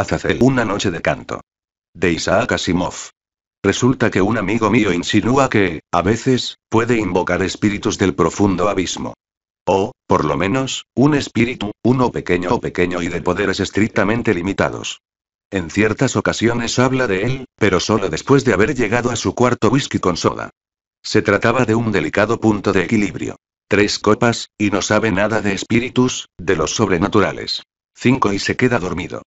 Azazel una noche de canto. De Isaac Asimov. Resulta que un amigo mío insinúa que, a veces, puede invocar espíritus del profundo abismo. O, por lo menos, un espíritu, uno pequeño o pequeño y de poderes estrictamente limitados. En ciertas ocasiones habla de él, pero solo después de haber llegado a su cuarto whisky con soda. Se trataba de un delicado punto de equilibrio. Tres copas, y no sabe nada de espíritus, de los sobrenaturales. Cinco y se queda dormido.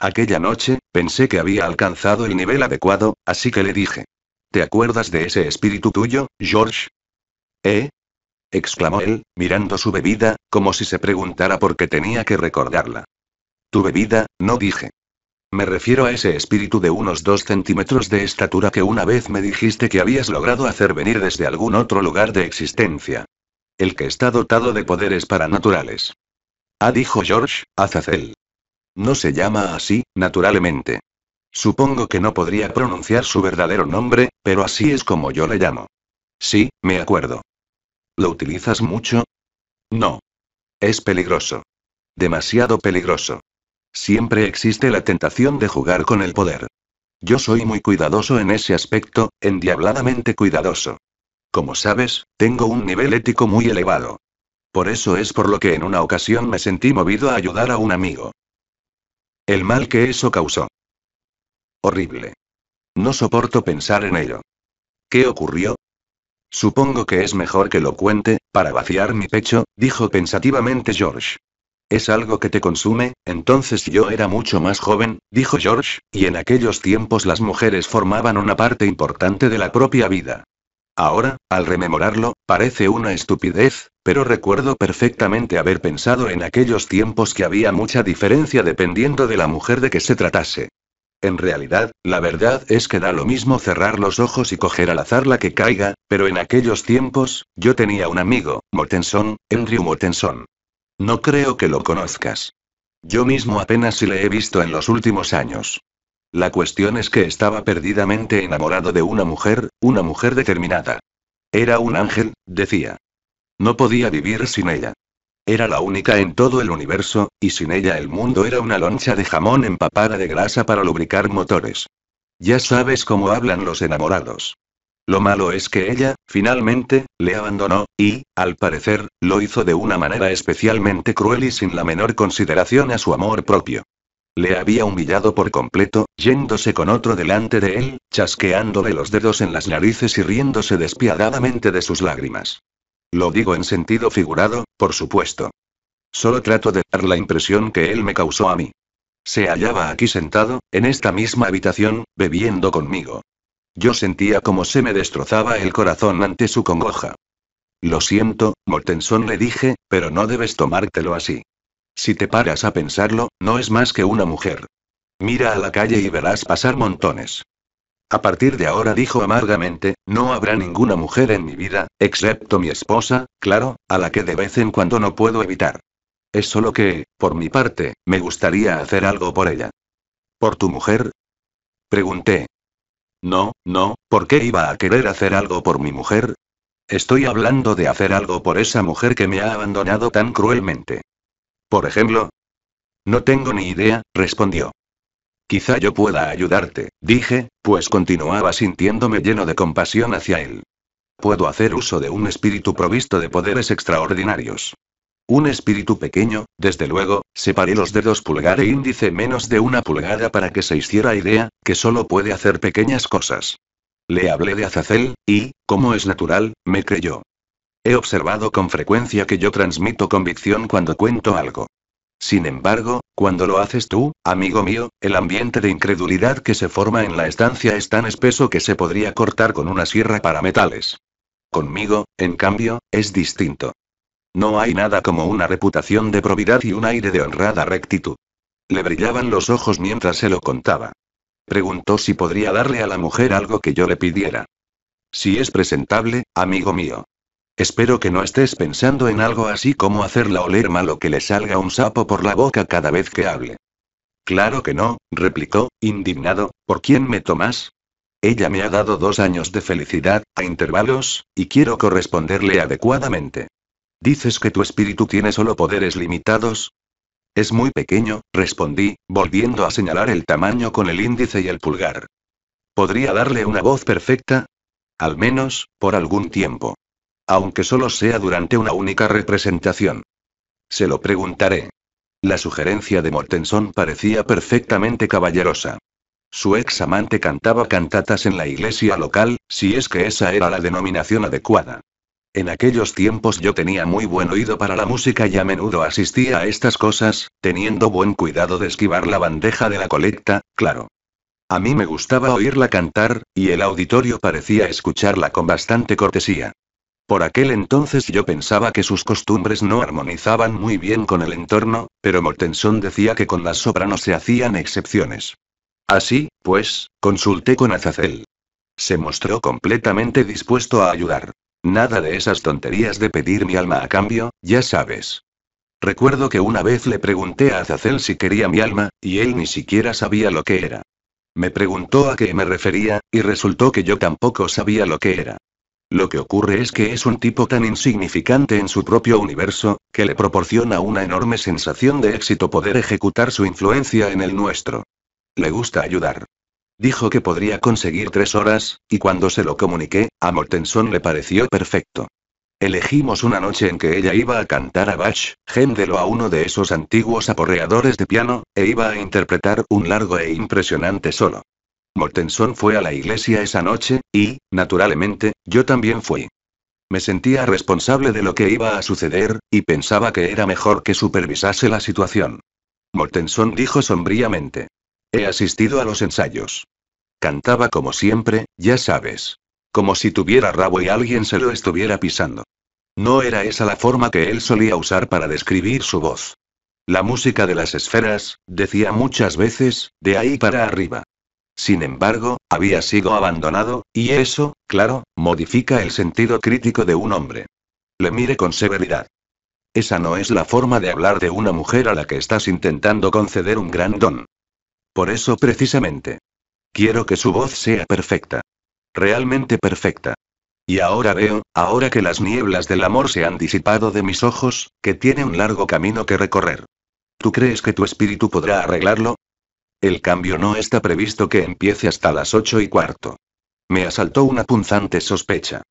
Aquella noche, pensé que había alcanzado el nivel adecuado, así que le dije. ¿Te acuerdas de ese espíritu tuyo, George? ¿Eh? exclamó él, mirando su bebida, como si se preguntara por qué tenía que recordarla. Tu bebida, no dije. Me refiero a ese espíritu de unos dos centímetros de estatura que una vez me dijiste que habías logrado hacer venir desde algún otro lugar de existencia. El que está dotado de poderes paranaturales. Ah, dijo George, Azazel. No se llama así, naturalmente. Supongo que no podría pronunciar su verdadero nombre, pero así es como yo le llamo. Sí, me acuerdo. ¿Lo utilizas mucho? No. Es peligroso. Demasiado peligroso. Siempre existe la tentación de jugar con el poder. Yo soy muy cuidadoso en ese aspecto, endiabladamente cuidadoso. Como sabes, tengo un nivel ético muy elevado. Por eso es por lo que en una ocasión me sentí movido a ayudar a un amigo. El mal que eso causó. Horrible. No soporto pensar en ello. ¿Qué ocurrió? Supongo que es mejor que lo cuente, para vaciar mi pecho, dijo pensativamente George. Es algo que te consume, entonces yo era mucho más joven, dijo George, y en aquellos tiempos las mujeres formaban una parte importante de la propia vida. Ahora, al rememorarlo, parece una estupidez, pero recuerdo perfectamente haber pensado en aquellos tiempos que había mucha diferencia dependiendo de la mujer de que se tratase. En realidad, la verdad es que da lo mismo cerrar los ojos y coger al azar la que caiga, pero en aquellos tiempos, yo tenía un amigo, Mortenson, Andrew Motenson. No creo que lo conozcas. Yo mismo apenas si le he visto en los últimos años. La cuestión es que estaba perdidamente enamorado de una mujer, una mujer determinada. Era un ángel, decía. No podía vivir sin ella. Era la única en todo el universo, y sin ella el mundo era una loncha de jamón empapada de grasa para lubricar motores. Ya sabes cómo hablan los enamorados. Lo malo es que ella, finalmente, le abandonó, y, al parecer, lo hizo de una manera especialmente cruel y sin la menor consideración a su amor propio. Le había humillado por completo, yéndose con otro delante de él, chasqueándole los dedos en las narices y riéndose despiadadamente de sus lágrimas. Lo digo en sentido figurado, por supuesto. Solo trato de dar la impresión que él me causó a mí. Se hallaba aquí sentado, en esta misma habitación, bebiendo conmigo. Yo sentía como se me destrozaba el corazón ante su congoja. Lo siento, Mortenson le dije, pero no debes tomártelo así. Si te paras a pensarlo, no es más que una mujer. Mira a la calle y verás pasar montones. A partir de ahora dijo amargamente, no habrá ninguna mujer en mi vida, excepto mi esposa, claro, a la que de vez en cuando no puedo evitar. Es solo que, por mi parte, me gustaría hacer algo por ella. ¿Por tu mujer? Pregunté. No, no, ¿por qué iba a querer hacer algo por mi mujer? Estoy hablando de hacer algo por esa mujer que me ha abandonado tan cruelmente. Por ejemplo. No tengo ni idea, respondió. Quizá yo pueda ayudarte, dije, pues continuaba sintiéndome lleno de compasión hacia él. Puedo hacer uso de un espíritu provisto de poderes extraordinarios. Un espíritu pequeño, desde luego, separé los dedos pulgar e índice menos de una pulgada para que se hiciera idea, que solo puede hacer pequeñas cosas. Le hablé de Azazel, y, como es natural, me creyó. He observado con frecuencia que yo transmito convicción cuando cuento algo. Sin embargo, cuando lo haces tú, amigo mío, el ambiente de incredulidad que se forma en la estancia es tan espeso que se podría cortar con una sierra para metales. Conmigo, en cambio, es distinto. No hay nada como una reputación de probidad y un aire de honrada rectitud. Le brillaban los ojos mientras se lo contaba. Preguntó si podría darle a la mujer algo que yo le pidiera. Si es presentable, amigo mío, Espero que no estés pensando en algo así como hacerla oler mal o que le salga un sapo por la boca cada vez que hable. Claro que no, replicó, indignado, ¿por quién me tomas? Ella me ha dado dos años de felicidad, a intervalos, y quiero corresponderle adecuadamente. ¿Dices que tu espíritu tiene solo poderes limitados? Es muy pequeño, respondí, volviendo a señalar el tamaño con el índice y el pulgar. Podría darle una voz perfecta, al menos, por algún tiempo aunque solo sea durante una única representación. Se lo preguntaré. La sugerencia de Mortenson parecía perfectamente caballerosa. Su ex amante cantaba cantatas en la iglesia local, si es que esa era la denominación adecuada. En aquellos tiempos yo tenía muy buen oído para la música y a menudo asistía a estas cosas, teniendo buen cuidado de esquivar la bandeja de la colecta, claro. A mí me gustaba oírla cantar, y el auditorio parecía escucharla con bastante cortesía. Por aquel entonces yo pensaba que sus costumbres no armonizaban muy bien con el entorno, pero Mortenson decía que con las no se hacían excepciones. Así, pues, consulté con Azazel. Se mostró completamente dispuesto a ayudar. Nada de esas tonterías de pedir mi alma a cambio, ya sabes. Recuerdo que una vez le pregunté a Azazel si quería mi alma, y él ni siquiera sabía lo que era. Me preguntó a qué me refería, y resultó que yo tampoco sabía lo que era. Lo que ocurre es que es un tipo tan insignificante en su propio universo, que le proporciona una enorme sensación de éxito poder ejecutar su influencia en el nuestro. Le gusta ayudar. Dijo que podría conseguir tres horas, y cuando se lo comuniqué, a Mortenson le pareció perfecto. Elegimos una noche en que ella iba a cantar a Bach, Gendelo a uno de esos antiguos aporreadores de piano, e iba a interpretar un largo e impresionante solo. Mortenson fue a la iglesia esa noche, y, naturalmente, yo también fui. Me sentía responsable de lo que iba a suceder, y pensaba que era mejor que supervisase la situación. Mortenson dijo sombríamente. He asistido a los ensayos. Cantaba como siempre, ya sabes. Como si tuviera rabo y alguien se lo estuviera pisando. No era esa la forma que él solía usar para describir su voz. La música de las esferas, decía muchas veces, de ahí para arriba. Sin embargo, había sido abandonado, y eso, claro, modifica el sentido crítico de un hombre. Le mire con severidad. Esa no es la forma de hablar de una mujer a la que estás intentando conceder un gran don. Por eso precisamente. Quiero que su voz sea perfecta. Realmente perfecta. Y ahora veo, ahora que las nieblas del amor se han disipado de mis ojos, que tiene un largo camino que recorrer. ¿Tú crees que tu espíritu podrá arreglarlo? El cambio no está previsto que empiece hasta las ocho y cuarto. Me asaltó una punzante sospecha.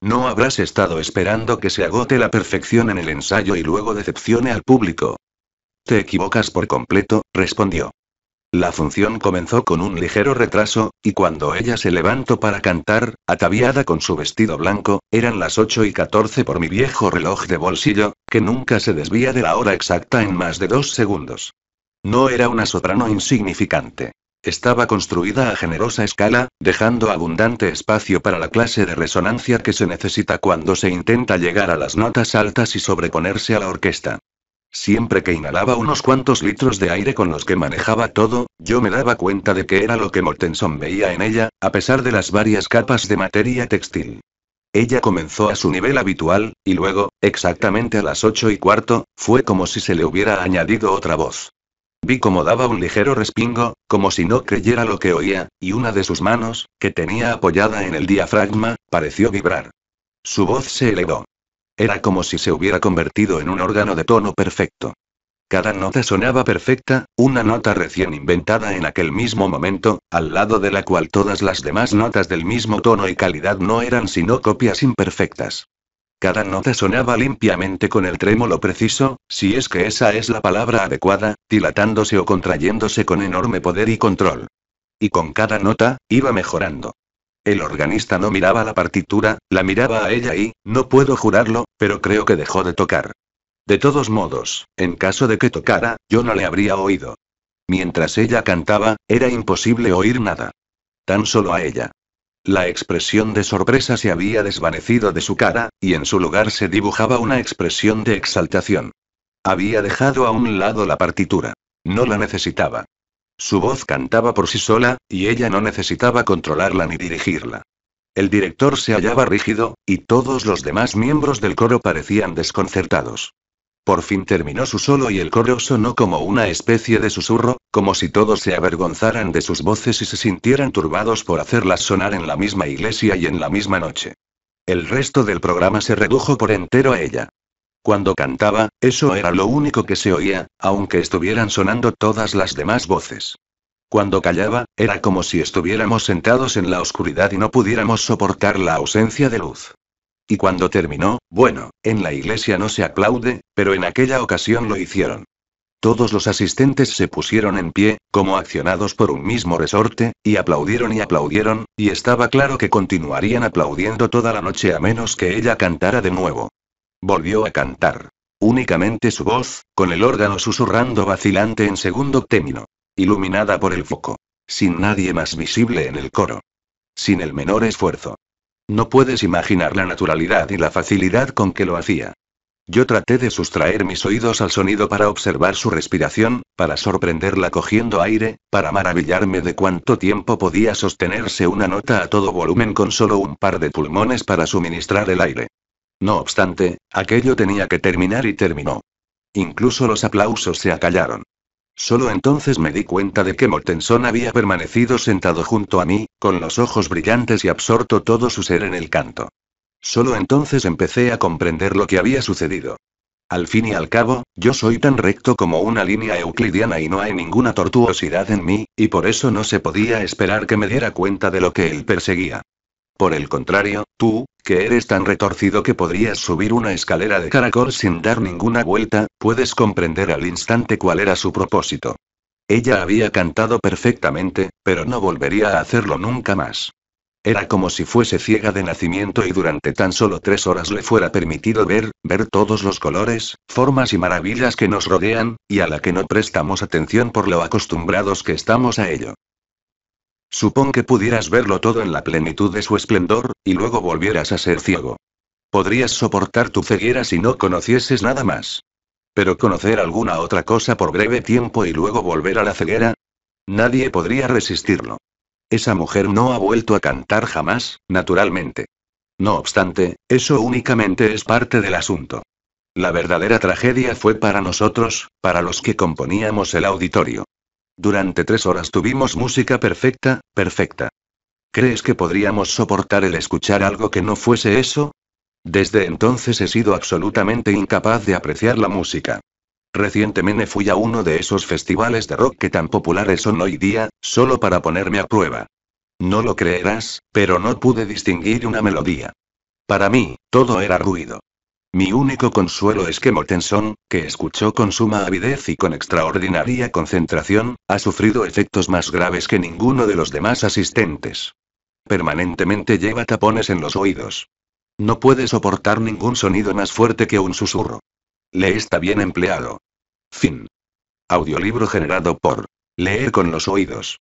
No habrás estado esperando que se agote la perfección en el ensayo y luego decepcione al público. Te equivocas por completo, respondió. La función comenzó con un ligero retraso, y cuando ella se levantó para cantar, ataviada con su vestido blanco, eran las 8 y 14 por mi viejo reloj de bolsillo, que nunca se desvía de la hora exacta en más de dos segundos. No era una soprano insignificante. Estaba construida a generosa escala, dejando abundante espacio para la clase de resonancia que se necesita cuando se intenta llegar a las notas altas y sobreponerse a la orquesta. Siempre que inhalaba unos cuantos litros de aire con los que manejaba todo, yo me daba cuenta de que era lo que Mortenson veía en ella, a pesar de las varias capas de materia textil. Ella comenzó a su nivel habitual, y luego, exactamente a las ocho y cuarto, fue como si se le hubiera añadido otra voz como daba un ligero respingo, como si no creyera lo que oía, y una de sus manos, que tenía apoyada en el diafragma, pareció vibrar. Su voz se elevó. Era como si se hubiera convertido en un órgano de tono perfecto. Cada nota sonaba perfecta, una nota recién inventada en aquel mismo momento, al lado de la cual todas las demás notas del mismo tono y calidad no eran sino copias imperfectas. Cada nota sonaba limpiamente con el trémolo preciso, si es que esa es la palabra adecuada, dilatándose o contrayéndose con enorme poder y control. Y con cada nota, iba mejorando. El organista no miraba la partitura, la miraba a ella y, no puedo jurarlo, pero creo que dejó de tocar. De todos modos, en caso de que tocara, yo no le habría oído. Mientras ella cantaba, era imposible oír nada. Tan solo a ella. La expresión de sorpresa se había desvanecido de su cara, y en su lugar se dibujaba una expresión de exaltación. Había dejado a un lado la partitura. No la necesitaba. Su voz cantaba por sí sola, y ella no necesitaba controlarla ni dirigirla. El director se hallaba rígido, y todos los demás miembros del coro parecían desconcertados. Por fin terminó su solo y el coro sonó como una especie de susurro, como si todos se avergonzaran de sus voces y se sintieran turbados por hacerlas sonar en la misma iglesia y en la misma noche. El resto del programa se redujo por entero a ella. Cuando cantaba, eso era lo único que se oía, aunque estuvieran sonando todas las demás voces. Cuando callaba, era como si estuviéramos sentados en la oscuridad y no pudiéramos soportar la ausencia de luz. Y cuando terminó, bueno, en la iglesia no se aplaude, pero en aquella ocasión lo hicieron. Todos los asistentes se pusieron en pie, como accionados por un mismo resorte, y aplaudieron y aplaudieron, y estaba claro que continuarían aplaudiendo toda la noche a menos que ella cantara de nuevo. Volvió a cantar. Únicamente su voz, con el órgano susurrando vacilante en segundo término. Iluminada por el foco. Sin nadie más visible en el coro. Sin el menor esfuerzo. No puedes imaginar la naturalidad y la facilidad con que lo hacía. Yo traté de sustraer mis oídos al sonido para observar su respiración, para sorprenderla cogiendo aire, para maravillarme de cuánto tiempo podía sostenerse una nota a todo volumen con solo un par de pulmones para suministrar el aire. No obstante, aquello tenía que terminar y terminó. Incluso los aplausos se acallaron. Solo entonces me di cuenta de que Mortenson había permanecido sentado junto a mí, con los ojos brillantes y absorto todo su ser en el canto. Solo entonces empecé a comprender lo que había sucedido. Al fin y al cabo, yo soy tan recto como una línea euclidiana y no hay ninguna tortuosidad en mí, y por eso no se podía esperar que me diera cuenta de lo que él perseguía. Por el contrario, tú, que eres tan retorcido que podrías subir una escalera de caracol sin dar ninguna vuelta, puedes comprender al instante cuál era su propósito. Ella había cantado perfectamente, pero no volvería a hacerlo nunca más. Era como si fuese ciega de nacimiento y durante tan solo tres horas le fuera permitido ver, ver todos los colores, formas y maravillas que nos rodean, y a la que no prestamos atención por lo acostumbrados que estamos a ello. Supón que pudieras verlo todo en la plenitud de su esplendor, y luego volvieras a ser ciego. Podrías soportar tu ceguera si no conocieses nada más. Pero conocer alguna otra cosa por breve tiempo y luego volver a la ceguera? Nadie podría resistirlo. Esa mujer no ha vuelto a cantar jamás, naturalmente. No obstante, eso únicamente es parte del asunto. La verdadera tragedia fue para nosotros, para los que componíamos el auditorio. Durante tres horas tuvimos música perfecta, perfecta. ¿Crees que podríamos soportar el escuchar algo que no fuese eso? Desde entonces he sido absolutamente incapaz de apreciar la música. Recientemente fui a uno de esos festivales de rock que tan populares son hoy día, solo para ponerme a prueba. No lo creerás, pero no pude distinguir una melodía. Para mí, todo era ruido. Mi único consuelo es que Mortenson, que escuchó con suma avidez y con extraordinaria concentración, ha sufrido efectos más graves que ninguno de los demás asistentes. Permanentemente lleva tapones en los oídos. No puede soportar ningún sonido más fuerte que un susurro. Le está bien empleado. Fin. Audiolibro generado por Leer con los oídos.